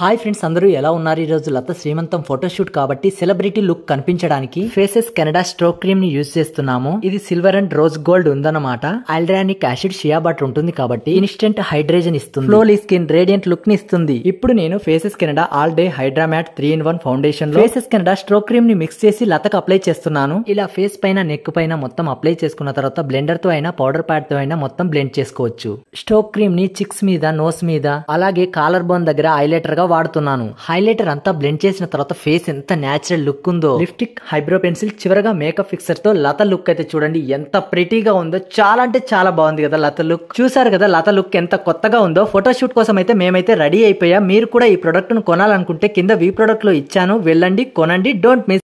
hi friends అందరూ ఎలా ఉన్నారు ఈ రోజు లత శ్రీమంతం ఫోటోషూట్ కాబట్టి సెలబ్రిటీ లుక్ కనిపించడానికి ఫేసెస్ కెనడా స్ట్రోక్ క్రీమ్ ని యూజ్ చేస్తున్నాము ఇది సిల్వర్ అండ్ రోజ్ గోల్డ్ ఉందన్నమాట ఐల్డ్రానిక్ యాసిడ్ షియా బటర్ ఉంటుంది కాబట్టి ఇన్స్టెంట్ హైడ్రేజన్ ఇస్తుంది ఫ్లోలీ స్కిన్ రేడియంట్ లుక్ ని ఇస్తుంది ఇప్పుడు నేను Faces Canada all day hydramatte three in one foundation లో ఫేసెస్ కెనడా స్ట్రోక్ క్రీమ్ ని మిక్స్ చేసి లతకు అప్లై చేస్తున్నాను ఇలా ఫేస్ పైన నెక్ పైన మొత్తం అప్లై చేసుకున్న తర్వాత బ్లెండర్ తో అయినా పౌడర్ ప్యాడ్ తో అయినా మొత్తం బ్లెండ్ చేసుకోవచ్చు స్ట్రోక్ క్రీమ్ ని చిక్స్ మీద నోస్ మీద అలాగే కాలర్ బోన్ దగ్గర హైలైటర్ గా వాడుతున్నాను హైలైటర్ అంతా బ్లెండ్ చేసిన తర్వాత ఫేస్ ఎంత న్యాచురల్ లుక్ ఉందో లిప్స్టిక్ హైబ్రో పెన్సిల్ చివరగా మేకప్ ఫిక్సర్ తో లత లుక్ అయితే చూడండి ఎంత ప్రిటీగా ఉందో చాలా అంటే చాలా బాగుంది కదా లత లుక్ చూసారు కదా లత లుక్ ఎంత కొత్తగా ఉందో ఫోటో షూట్ కోసం అయితే మేమైతే రెడీ అయిపోయా మీరు కూడా ఈ ప్రొడక్ట్ ను కొనాలనుకుంటే కింద వీ ప్రొడక్ట్ లో ఇచ్చాను వెళ్ళండి కొనండి డోంట్ మిస్